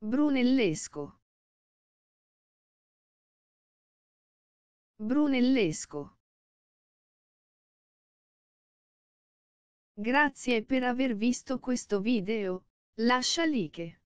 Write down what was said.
Brunellesco. Brunellesco. Grazie per aver visto questo video, lascia like.